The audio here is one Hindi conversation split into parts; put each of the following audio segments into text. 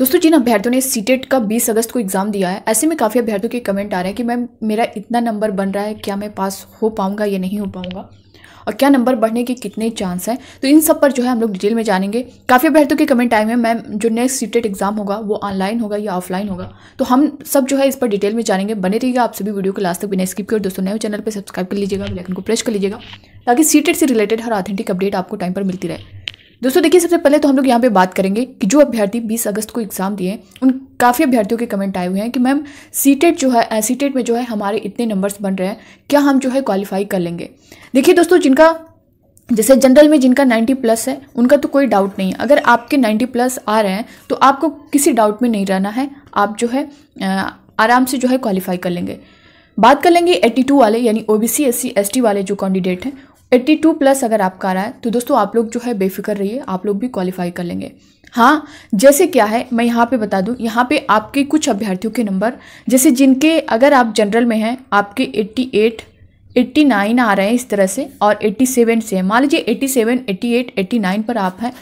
दोस्तों जिन अभ्यर्थियों ने सी e का 20 अगस्त को एग्ज़ाम दिया है ऐसे में काफ़ी अभ्यर्थियों के कमेंट आ रहे हैं कि मैम मेरा इतना नंबर बन रहा है क्या मैं पास हो पाऊंगा या नहीं हो पाऊँगा और क्या नंबर बढ़ने के कितने चांस हैं तो इन सब पर जो है हम लोग डिटेल में जानेंगे काफ़ी अभ्यर्थियों के कमेंट आए हैं मैम जो नेक्स्ट सीटेट एग्ज़ाम होगा वो ऑनलाइन होगा या ऑफलाइन होगा तो हम सब जो है इस पर डिटेल में जानेंगे बने रहिएगा आप सभी वीडियो को लास्ट तक बिना स्किप किया और दोस्तों नए चैनल पर सब्सक्राइब कर लीजिएगा बेलाइकन को प्रेस कर लीजिएगा ताकि सी e से रिलेटेड हर ऑथेंटिक अपडेट आपको टाइम पर मिलती रहे दोस्तों देखिए सबसे पहले तो हम लोग यहाँ पे बात करेंगे कि जो अभ्यर्थी 20 अगस्त को एग्ज़ाम दिए उन काफ़ी अभ्यर्थियों के कमेंट आए हुए हैं कि मैम सी जो है सी में जो है हमारे इतने नंबर्स बन रहे हैं क्या हम जो है क्वालिफाई कर लेंगे देखिए दोस्तों जिनका जैसे जनरल में जिनका 90 प्लस है उनका तो कोई डाउट नहीं है अगर आपके 90 प्लस आ रहे हैं तो आपको किसी डाउट में नहीं रहना है आप जो है आराम से जो है क्वालिफाई कर लेंगे बात कर लेंगे 82 वाले यानी O B C S C S T वाले जो कैंडिडेट हैं एट्टी टू प्लस अगर आपका आ रहा है तो दोस्तों आप लोग जो है बेफिक्र रहिए आप लोग भी क्वालिफाई कर लेंगे हाँ जैसे क्या है मैं यहाँ पे बता दूँ यहाँ पे आपके कुछ अभ्यर्थियों के नंबर जैसे जिनके अगर आप जनरल में हैं आपके 88, 89 आ रहे हैं इस तरह से और 87 से मान लीजिए 87, 88, 89 पर आप हैं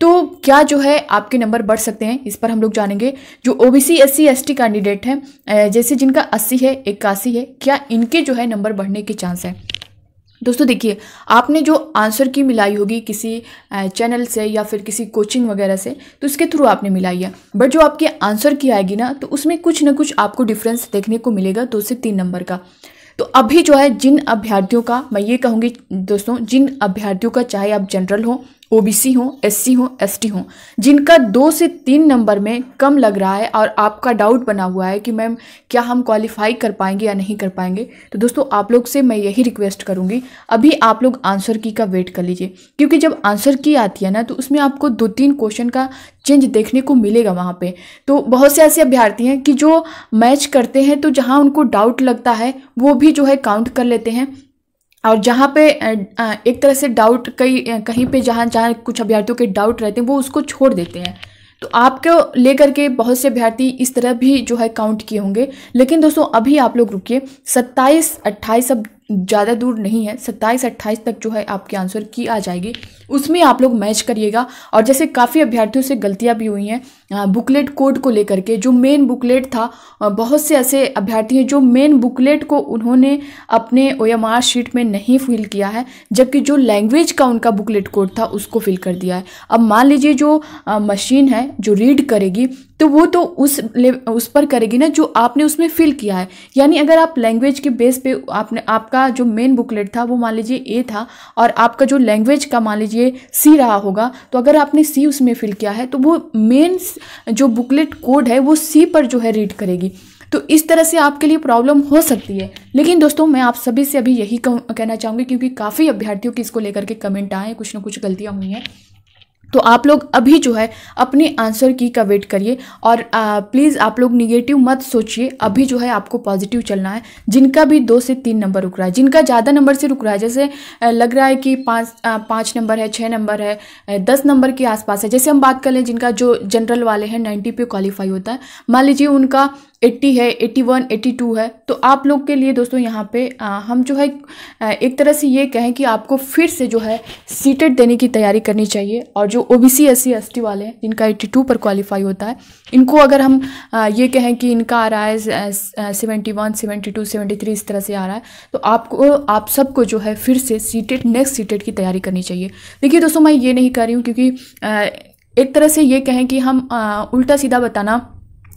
तो क्या जो है आपके नंबर बढ़ सकते हैं इस पर हम लोग जानेंगे जो O B C S C S T candidate हैं जैसे जिनका अस्सी है इक्यासी है क्या इनके जो है नंबर बढ़ने के चांस हैं दोस्तों देखिए आपने जो आंसर की मिलाई होगी किसी चैनल से या फिर किसी कोचिंग वगैरह से तो उसके थ्रू आपने मिलाई है बट जो आपके आंसर की आएगी ना तो उसमें कुछ ना कुछ आपको डिफरेंस देखने को मिलेगा दो से तीन नंबर का तो अभी जो है जिन अभ्यर्थियों का मैं ये कहूँगी दोस्तों जिन अभ्यर्थियों का चाहे आप जनरल हों ओबीसी हो एससी हो एसटी हो जिनका दो से तीन नंबर में कम लग रहा है और आपका डाउट बना हुआ है कि मैम क्या हम क्वालिफाई कर पाएंगे या नहीं कर पाएंगे तो दोस्तों आप लोग से मैं यही रिक्वेस्ट करूंगी अभी आप लोग आंसर की का वेट कर लीजिए क्योंकि जब आंसर की आती है ना तो उसमें आपको दो तीन क्वेश्चन का चेंज देखने को मिलेगा वहाँ पे तो बहुत से ऐसे अभ्यर्थी हैं कि जो मैच करते हैं तो जहाँ उनको डाउट लगता है वो भी जो है काउंट कर लेते हैं और जहाँ पे एक तरह से डाउट कई कहीं पे जहाँ जहाँ कुछ अभ्यर्थियों के डाउट रहते हैं वो उसको छोड़ देते हैं तो आपको लेकर के बहुत से अभ्यर्थी इस तरह भी जो है काउंट किए होंगे लेकिन दोस्तों अभी आप लोग रुकिए 27, 28 अब ज़्यादा दूर नहीं है सत्ताईस अट्ठाईस तक जो है आपके आंसर की आ जाएगी उसमें आप लोग मैच करिएगा और जैसे काफ़ी अभ्यर्थियों से गलतियाँ भी हुई हैं बुकलेट कोड को लेकर के जो मेन बुकलेट था बहुत से ऐसे अभ्यर्थी हैं जो मेन बुकलेट को उन्होंने अपने ओ शीट में नहीं फिल किया है जबकि जो लैंग्वेज का उनका बुकलेट कोड था उसको फिल कर दिया है अब मान लीजिए जो मशीन है जो रीड करेगी तो वो तो उस उस पर करेगी ना जो आपने उसमें फिल किया है यानी अगर आप लैंग्वेज के बेस पे आपने आपका जो मेन बुकलेट था वो मान लीजिए ए था और आपका जो लैंग्वेज का मान लीजिए सी रहा होगा तो अगर आपने सी उसमें फिल किया है तो वो मेन जो बुकलेट कोड है वो सी पर जो है रीड करेगी तो इस तरह से आपके लिए प्रॉब्लम हो सकती है लेकिन दोस्तों मैं आप सभी से अभी यही कहना चाहूँगी क्योंकि काफ़ी अभ्यर्थियों की इसको लेकर के कमेंट आए कुछ ना कुछ गलतियाँ हुई हैं तो आप लोग अभी जो है अपने आंसर की का वेट करिए और प्लीज़ आप लोग निगेटिव मत सोचिए अभी जो है आपको पॉजिटिव चलना है जिनका भी दो से तीन नंबर रुक रहा है जिनका ज़्यादा नंबर से रुक रहा है जैसे लग रहा है कि पाँच पाँच नंबर है छः नंबर है दस नंबर के आसपास है जैसे हम बात कर लें जिनका जो जनरल वाले हैं नाइन्टी पे क्वालिफाई होता है मान लीजिए उनका एट्टी है एट्टी वन एट्टी टू है तो आप लोग के लिए दोस्तों यहाँ पे आ, हम जो है एक तरह से ये कहें कि आपको फिर से जो है सीटेट देने की तैयारी करनी चाहिए और जो O B C S C S T वाले हैं जिनका एट्टी टू पर क्वालिफाई होता है इनको अगर हम आ, ये कहें कि इनका आ रहा है seventy one seventy two seventy three इस तरह से आ रहा है तो आपको आप सबको जो है फिर से सीटेट नेक्स्ट सीटेट की तैयारी करनी चाहिए देखिए दोस्तों मैं ये नहीं कर रही हूँ क्योंकि आ, एक तरह से ये कहें कि हम उल्टा सीधा बताना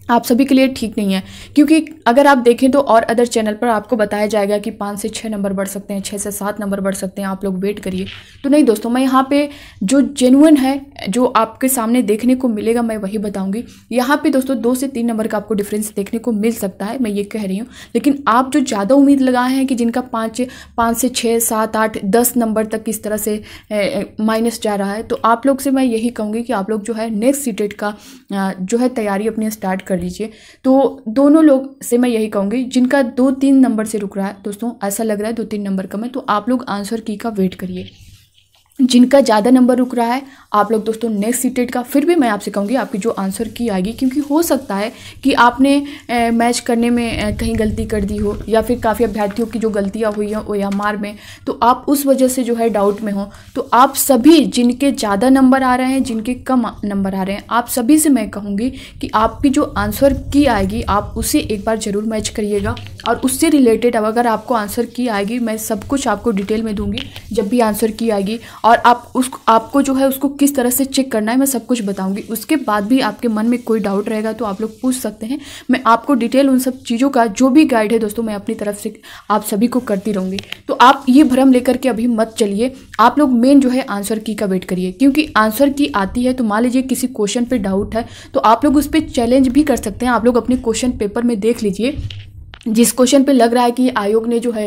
आप सभी के लिए ठीक नहीं है क्योंकि अगर आप देखें तो और अदर चैनल पर आपको बताया जाएगा कि पाँच से छः नंबर बढ़ सकते हैं छः से सात नंबर बढ़ सकते हैं आप लोग वेट करिए तो नहीं दोस्तों मैं यहाँ पे जो जेनुअन है जो आपके सामने देखने को मिलेगा मैं वही बताऊँगी यहाँ पे दोस्तों दो से तीन नंबर का आपको डिफरेंस देखने को मिल सकता है मैं ये कह रही हूँ लेकिन आप जो ज़्यादा उम्मीद लगाए हैं कि जिनका पाँच पाँच से छः सात आठ दस नंबर तक किस तरह से माइनस जा रहा है तो आप लोग से मैं यही कहूँगी कि आप लोग जो है नेक्स्ट सीटेट का जो है तैयारी अपनी स्टार्ट कर लीजिए तो दोनों लोग से मैं यही कहूँगी जिनका दो तीन नंबर से रुक रहा है दोस्तों ऐसा लग रहा है दो तीन नंबर का मैं तो आप लोग आंसर की का वेट करिए जिनका ज़्यादा नंबर रुक रहा है आप लोग दोस्तों नेक्स्ट सीटेड का फिर भी मैं आपसे कहूँगी आपकी जो आंसर की आएगी क्योंकि हो सकता है कि आपने ए, मैच करने में ए, कहीं गलती कर दी हो या फिर काफ़ी अभ्यर्थियों की जो गलतियाँ हुई हैं वो या मार में तो आप उस वजह से जो है डाउट में हो तो आप सभी जिनके ज़्यादा नंबर आ रहे हैं जिनके कम नंबर आ रहे हैं आप सभी से मैं कहूँगी कि आपकी जो आंसर की आएगी आप उसे एक बार ज़रूर मैच करिएगा और उससे रिलेटेड अब अगर आपको आंसर की आएगी मैं सब कुछ आपको डिटेल में दूंगी जब भी आंसर की आएगी और आप उस आपको जो है उसको किस तरह से चेक करना है मैं सब कुछ बताऊंगी उसके बाद भी आपके मन में कोई डाउट रहेगा तो आप लोग पूछ सकते हैं मैं आपको डिटेल उन सब चीज़ों का जो भी गाइड है दोस्तों मैं अपनी तरफ से आप सभी को करती रहूँगी तो आप ये भ्रम लेकर के अभी मत चलिए आप लोग मेन जो है आंसर की का वेट करिए क्योंकि आंसर की आती है तो मान लीजिए किसी क्वेश्चन पर डाउट है तो आप लोग उस पर चैलेंज भी कर सकते हैं आप लोग अपने क्वेश्चन पेपर में देख लीजिए जिस क्वेश्चन पे लग रहा है कि आयोग ने जो है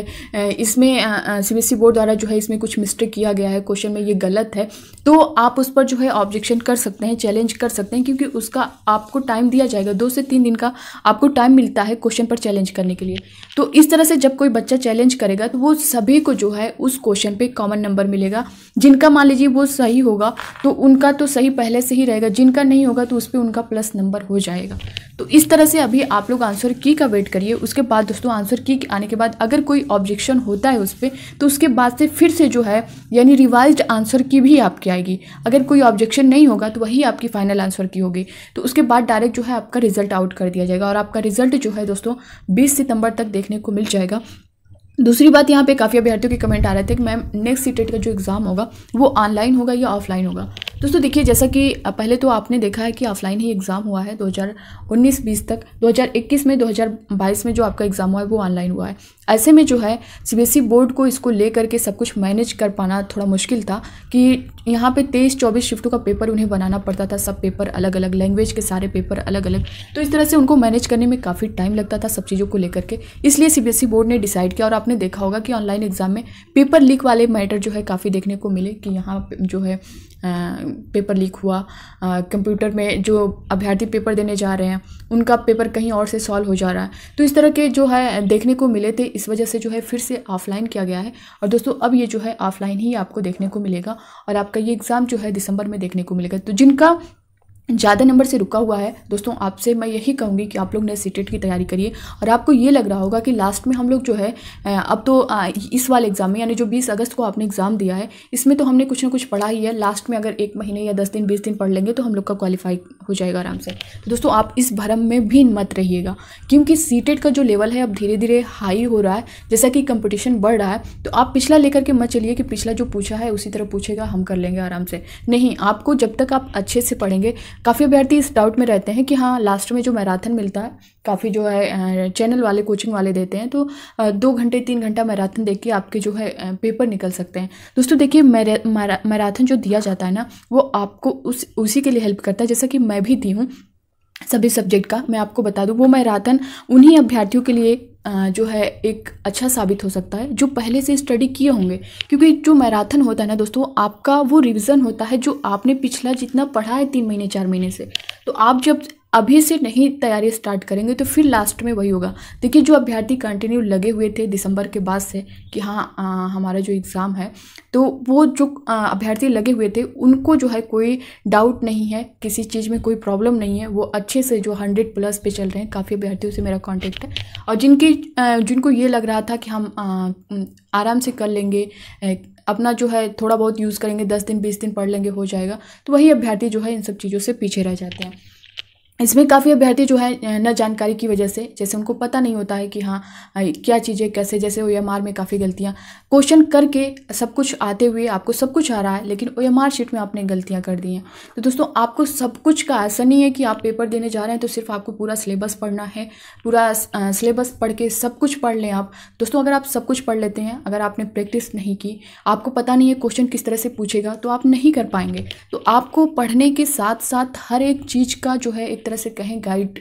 इसमें सीबीएसई बोर्ड द्वारा जो है इसमें कुछ मिस्टेक किया गया है क्वेश्चन में ये गलत है तो आप उस पर जो है ऑब्जेक्शन कर सकते हैं चैलेंज कर सकते हैं क्योंकि उसका आपको टाइम दिया जाएगा दो से तीन दिन का आपको टाइम मिलता है क्वेश्चन पर चैलेंज करने के लिए तो इस तरह से जब कोई बच्चा चैलेंज करेगा तो वो सभी को जो है उस क्वेश्चन पर कॉमन नंबर मिलेगा जिनका मान लीजिए वो सही होगा तो उनका तो सही पहले से ही रहेगा जिनका नहीं होगा तो उस पर उनका प्लस नंबर हो जाएगा तो इस तरह से अभी आप लोग आंसर की का वेट करिए उसके बाद दोस्तों आंसर की आने के बाद अगर कोई ऑब्जेक्शन होता है उस पर तो उसके बाद से फिर से जो है यानी रिवाइज आंसर की भी आपकी आएगी अगर कोई ऑब्जेक्शन नहीं होगा तो वही आपकी फाइनल आंसर की होगी तो उसके बाद डायरेक्ट जो है आपका रिजल्ट आउट कर दिया जाएगा और आपका रिजल्ट जो है दोस्तों बीस सितंबर तक देखने को मिल जाएगा दूसरी बात यहाँ पे काफ़ी अभ्यर्थियों के कमेंट आ रहे थे कि मैम नेक्स्ट सी e का जो एग्ज़ाम होगा वो ऑनलाइन होगा या ऑफलाइन होगा दोस्तों देखिए जैसा कि पहले तो आपने देखा है कि ऑफलाइन ही एग्ज़ाम हुआ है 2019-20 तक 2021 में 2022 में जो आपका एग्ज़ाम हुआ है वो ऑनलाइन हुआ है ऐसे में जो है सी बोर्ड e को इसको ले करके सब कुछ मैनेज कर पाना थोड़ा मुश्किल था कि यहाँ पे तेईस चौबीस शिफ्टों का पेपर उन्हें बनाना पड़ता था सब पेपर अलग अलग लैंग्वेज के सारे पेपर अलग अलग तो इस तरह से उनको मैनेज करने में काफ़ी टाइम लगता था सब चीज़ों को लेकर के इसलिए सी बोर्ड e ने डिसाइड किया और आपने देखा होगा कि ऑनलाइन एग्ज़ाम में पेपर लीक वाले मैटर जो है काफ़ी देखने को मिले कि यहाँ जो है पेपर लीक हुआ कंप्यूटर में जो अभ्यर्थी पेपर देने जा रहे हैं उनका पेपर कहीं और से सॉल्व हो जा रहा है तो इस तरह के जो है देखने को मिले थे इस वजह से जो है फिर से ऑफलाइन किया गया है और दोस्तों अब ये जो है ऑफलाइन ही आपको देखने को मिलेगा और आपका ये एग्ज़ाम जो है दिसंबर में देखने को मिलेगा तो जिनका ज़्यादा नंबर से रुका हुआ है दोस्तों आपसे मैं यही कहूँगी कि आप लोग ने सीटेट e की तैयारी करिए और आपको ये लग रहा होगा कि लास्ट में हम लोग जो है अब तो इस वाले एग्ज़ाम में यानी जो 20 अगस्त को आपने एग्ज़ाम दिया है इसमें तो हमने कुछ ना कुछ पढ़ा ही है लास्ट में अगर एक महीने या दस दिन बीस दिन पढ़ लेंगे तो हम लोग का क्वालिफाई हो जाएगा आराम से तो दोस्तों आप इस भरम में भी मत रहिएगा क्योंकि सी e का जो लेवल है अब धीरे धीरे हाई हो रहा है जैसा कि कंपटिशन बढ़ रहा है तो आप पिछला लेकर के मत चलिए कि पिछला जो पूछा है उसी तरह पूछेगा हम कर लेंगे आराम से नहीं आपको जब तक आप अच्छे से पढ़ेंगे काफ़ी अभ्यर्थी इस डाउट में रहते हैं कि हाँ लास्ट में जो मैराथन मिलता है काफ़ी जो है चैनल वाले कोचिंग वाले देते हैं तो दो घंटे तीन घंटा मैराथन देख के आपके जो है पेपर निकल सकते हैं दोस्तों देखिए मैराथन जो दिया जाता है ना वो आपको उस उसी के लिए हेल्प करता है जैसा कि मैं भी दी हूँ सभी सब्जेक्ट का मैं आपको बता दूं वो मैराथन उन्हीं अभ्यर्थियों के लिए जो है एक अच्छा साबित हो सकता है जो पहले से स्टडी किए होंगे क्योंकि जो मैराथन होता है ना दोस्तों आपका वो रिवीजन होता है जो आपने पिछला जितना पढ़ा है तीन महीने चार महीने से तो आप जब अभी से नहीं तैयारी स्टार्ट करेंगे तो फिर लास्ट में वही होगा देखिए जो अभ्यर्थी कंटिन्यू लगे हुए थे दिसंबर के बाद से कि हाँ आ, हमारा जो एग्ज़ाम है तो वो जो अभ्यर्थी लगे हुए थे उनको जो है कोई डाउट नहीं है किसी चीज़ में कोई प्रॉब्लम नहीं है वो अच्छे से जो हंड्रेड प्लस पे चल रहे हैं काफ़ी अभ्यर्थियों से मेरा कॉन्टेक्ट है और जिनकी जिनको ये लग रहा था कि हम आ, आराम से कर लेंगे अपना जो है थोड़ा बहुत यूज़ करेंगे दस दिन बीस दिन पढ़ लेंगे हो जाएगा तो वही अभ्यर्थी जो है इन सब चीज़ों से पीछे रह जाते हैं इसमें काफ़ी अभ्यर्थी जो है न जानकारी की वजह से जैसे उनको पता नहीं होता है कि हाँ क्या चीज़ें कैसे जैसे ओ एम आर में काफ़ी गलतियाँ क्वेश्चन करके सब कुछ आते हुए आपको सब कुछ आ रहा है लेकिन ओ एम आर शीट में आपने गलतियाँ कर दी हैं तो दोस्तों आपको सब कुछ का ऐसा नहीं है कि आप पेपर देने जा रहे हैं तो सिर्फ आपको पूरा सिलेबस पढ़ना है पूरा सिलेबस पढ़ के सब कुछ पढ़ लें आप दोस्तों अगर आप सब कुछ पढ़ लेते हैं अगर आपने प्रैक्टिस नहीं की आपको पता नहीं है क्वेश्चन किस तरह से पूछेगा तो आप नहीं कर पाएंगे तो आपको पढ़ने के साथ साथ हर एक चीज़ का जो है एक तरह से कहें गाइड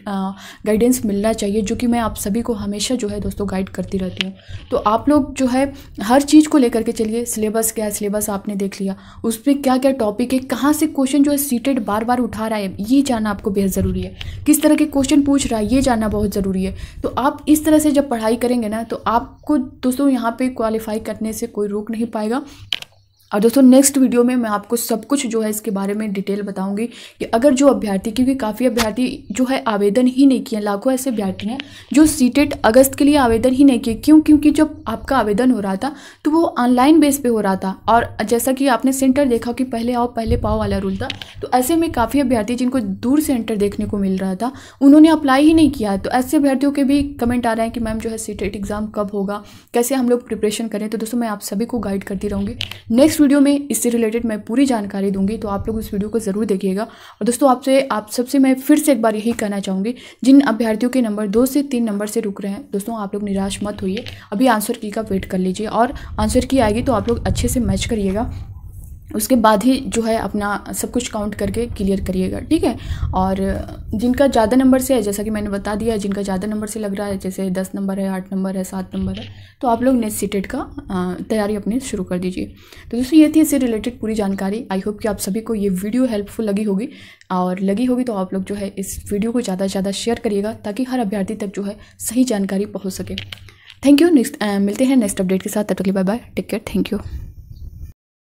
गाइडेंस मिलना चाहिए जो कि मैं आप सभी को हमेशा जो है दोस्तों गाइड करती रहती हूँ तो आप लोग जो है हर चीज़ को लेकर के चलिए सिलेबस क्या है सिलेबस आपने देख लिया उस पर क्या क्या टॉपिक है कहाँ से क्वेश्चन जो है सीटेड बार बार उठा रहा है ये जानना आपको बेहद ज़रूरी है किस तरह के क्वेश्चन पूछ रहा है ये जानना बहुत ज़रूरी है तो आप इस तरह से जब पढ़ाई करेंगे ना तो आपको दोस्तों यहाँ पर क्वालिफाई करने से कोई रोक नहीं पाएगा और दोस्तों नेक्स्ट वीडियो में मैं आपको सब कुछ जो है इसके बारे में डिटेल बताऊंगी कि अगर जो अभ्यर्थी क्योंकि काफ़ी अभ्यर्थी जो है आवेदन ही नहीं किए लाखों ऐसे अभ्यर्थी हैं जो सी अगस्त के लिए आवेदन ही नहीं किए क्यों क्योंकि जब आपका आवेदन हो रहा था तो वो ऑनलाइन बेस पे हो रहा था और जैसा कि आपने सेंटर देखा कि पहले आओ पहले पाओ वाला रूल था तो ऐसे में काफ़ी अभ्यर्थी जिनको दूर सेंटर देखने को मिल रहा था उन्होंने अप्लाई ही नहीं किया तो ऐसे अभ्यर्थियों के भी कमेंट आ रहे हैं कि मैम जो है सी एग्ज़ाम कब होगा कैसे हम लोग प्रिपरेशन करें तो दोस्तों मैं आप सभी को गाइड करती रहूँगी नेक्स्ट नेक्स्ट वीडियो में इससे रिलेटेड मैं पूरी जानकारी दूंगी तो आप लोग उस वीडियो को ज़रूर देखिएगा और दोस्तों आपसे आप सबसे मैं फिर से एक बार यही कहना चाहूँगी जिन अभ्यर्थियों के नंबर दो से तीन नंबर से रुक रहे हैं दोस्तों आप लोग निराश मत होइए अभी आंसर की का वेट कर लीजिए और आंसर की आएगी तो आप लोग अच्छे से मैच करिएगा उसके बाद ही जो है अपना सब कुछ काउंट करके क्लियर करिएगा ठीक है और जिनका ज़्यादा नंबर से है जैसा कि मैंने बता दिया जिनका ज़्यादा नंबर से लग रहा है जैसे दस नंबर है आठ नंबर है सात नंबर है तो आप लोग नेक्स्ट सीटेड e का तैयारी अपने शुरू कर दीजिए तो दोस्तों ये थी इससे रिलेटेड पूरी जानकारी आई होप कि आप सभी को ये वीडियो हेल्पफुल लगी होगी और लगी होगी तो आप लोग जो है इस वीडियो को ज़्यादा से ज़्यादा शेयर करिएगा ताकि हर अभ्यर्थी तक जो है सही जानकारी पहुँच सके थैंक यू नेक्स्ट मिलते हैं नेक्स्ट अपडेट के साथ तब तक bye bye take care thank you